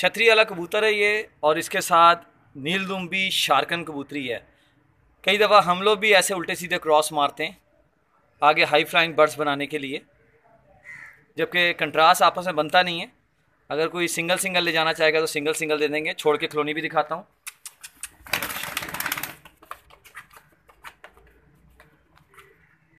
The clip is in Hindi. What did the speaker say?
छतरी वाला कबूतर है ये और इसके साथ नीलदुम्बी शार्कन कबूतरी है कई दफ़ा हम लोग भी ऐसे उल्टे सीधे क्रॉस मारते हैं आगे हाई फ्लाइंग बर्ड्स बनाने के लिए जबकि कंट्रास्ट आपस में बनता नहीं है अगर कोई सिंगल सिंगल ले जाना चाहेगा तो सिंगल सिंगल दे देंगे छोड़ के खिलौनी भी दिखाता हूँ